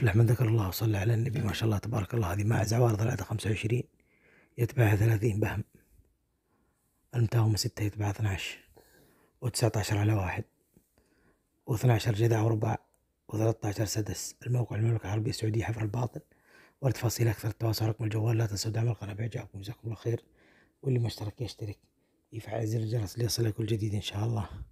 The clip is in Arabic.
في من ذكر الله وصلى على النبي ما شاء الله تبارك الله هذه مع زوار خمسة وعشرين يتبعها ثلاثين بهم المتاومة ستة يتبعها عشر وتسعة عشر على واحد واثنى عشر جذع وربع وثلاثة عشر سدس الموقع المملكة العربية السعودية حفر الباطن والتفاصيل أكثر التواصل رقم الجوال لا تنسوا دعم القناة بإعجابكم جزاكم الله خير واللي ما اشترك يشترك يفعل زر الجرس ليصلك كل جديد إن شاء الله